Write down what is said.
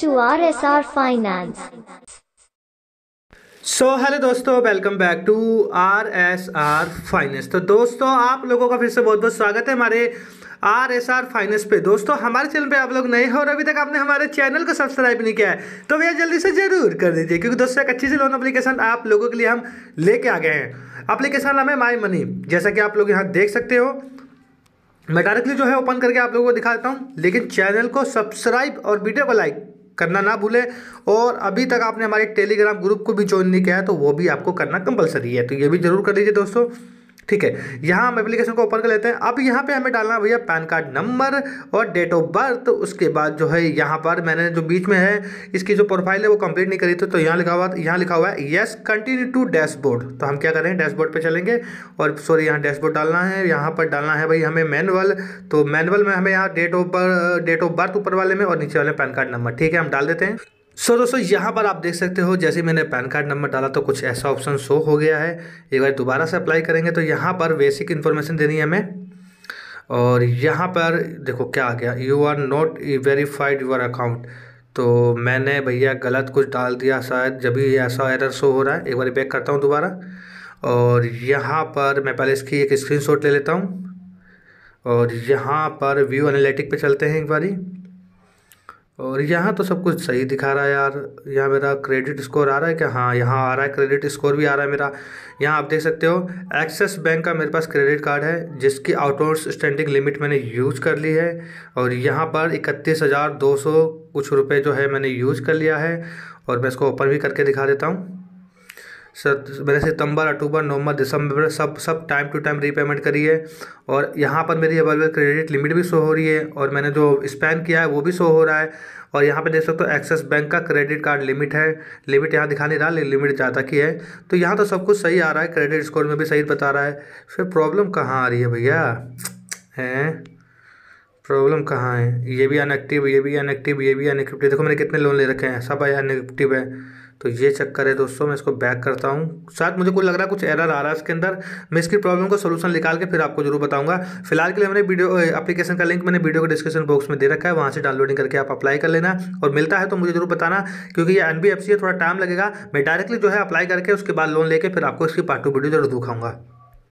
to RSR Finance. So hello दोस्तों welcome back to R S R finance तो दोस्तों आप लोगों का फिर से बहुत बहुत स्वागत है हमारे आर एस आर फाइनेंस पे दोस्तों हमारे चैनल पे आप लोग नए हो और अभी तक आपने हमारे चैनल को सब्सक्राइब नहीं किया है तो भैया जल्दी से जरूर कर दीजिए क्योंकि दोस्तों एक अच्छी सी लोन अप्लीकेशन आप लोगों के लिए हम लेके आ गए हैं अप्लीकेशन नाम है माई मनी जैसा कि आप लोग यहाँ देख सकते हो मैं डायरेक्टली जो है ओपन करके आप लोगों को दिखाता हूँ लेकिन चैनल को सब्सक्राइब और वीडियो को लाइक करना ना भूलें और अभी तक आपने हमारे टेलीग्राम ग्रुप को भी ज्वाइन नहीं किया है तो वो भी आपको करना कंपलसरी है तो ये भी जरूर कर लीजिए दोस्तों ठीक है यहाँ हम एप्लीकेशन को ओपन कर लेते हैं अब यहाँ पे हमें डालना भैया पैन कार्ड नंबर और डेट ऑफ बर्थ उसके बाद जो है यहाँ पर मैंने जो बीच में है इसकी जो प्रोफाइल है वो कंप्लीट नहीं करी थी तो यहाँ लिखा हुआ यहाँ लिखा हुआ है येस कंटिन्यू टू डैशबोर्ड तो हम क्या करें डैशबोर्ड पर चलेंगे और सॉरी यहाँ डैशबोर्ड डालना है यहाँ पर डालना है भाई हमें मैनुअल तो मैनुअल में हमें यहाँ date of date of birth ऊपर वाले में और नीचे वाले पैन कार्ड नंबर ठीक है हम डाल देते हैं सो so, दोस्तों यहाँ पर आप देख सकते हो जैसे मैंने पैन कार्ड नंबर डाला तो कुछ ऐसा ऑप्शन शो हो गया है एक बार दोबारा से अप्लाई करेंगे तो यहाँ पर बेसिक इन्फॉर्मेशन देनी है हमें और यहाँ पर देखो क्या आ गया you are not verified your account तो मैंने भैया गलत कुछ डाल दिया शायद जब भी ऐसा एरर शो हो रहा है एक बार बैक करता हूँ दोबारा और यहाँ पर मैं पहले इसकी एक स्क्रीन ले लेता हूँ और यहाँ पर व्यू एनालिटिक पर चलते हैं एक बारी और यहाँ तो सब कुछ सही दिखा रहा है यार यहाँ मेरा क्रेडिट स्कोर आ रहा है क्या हाँ यहाँ आ रहा है क्रेडिट स्कोर भी आ रहा है मेरा यहाँ आप देख सकते हो एक्सिस बैंक का मेरे पास क्रेडिट कार्ड है जिसकी स्टैंडिंग लिमिट मैंने यूज कर ली है और यहाँ पर इकतीस हज़ार दो सौ कुछ रुपये जो है मैंने यूज कर लिया है और मैं इसको ओपन भी करके दिखा देता हूँ मैंने सितंबर अक्टूबर नवंबर दिसंबर सब सब टाइम टू टाइम रीपेमेंट करी है और यहाँ पर मेरी अवेलेबल क्रेडिट लिमिट भी शो हो रही है और मैंने जो स्पेंड किया है वो भी शो हो रहा है और यहाँ पे देख सकते हो एक्सिस बैंक का क्रेडिट कार्ड लिमिट है लिमिट यहाँ दिखा नहीं रहा लिमिट ज़्यादा की है तो यहाँ तो सब कुछ सही आ रहा है क्रेडिट स्कोर में भी सही बता रहा है फिर प्रॉब्लम कहाँ आ रही है भैया हैं प्रॉब्लम कहाँ है ये भी अनएक्टिव ये भी अनएक्टिव ये भी अनएक्टिव देखो मैंने कितने लोन ले रखे हैं सब अनएक्टिव है तो ये चक्कर है दोस्तों मैं इसको बैक करता हूँ शायद मुझे कुछ लग रहा है कुछ एरर आ रहा है इसके अंदर मैं इसकी प्रॉब्लम का सोलूशन निकाल के फिर आपको जरूर बताऊंगा फिलहाल के लिए मैंने वीडियो एप्लीकेशन का लिंक मैंने वीडियो के डिस्क्रिप्शन बॉक्स में दे रखा है वहाँ से डाउनलोडिंग करके आप अप्लाई कर लेना और मिलता है तो मुझे जरूर बताना क्योंकि ये एन है थोड़ा टाइम लगेगा मैं डायरेक्टली जो है अप्लाई करके उसके बाद लोन लेकर फिर आपको इसकी पार्ट टू वीडियो जरूर दिखाऊंगा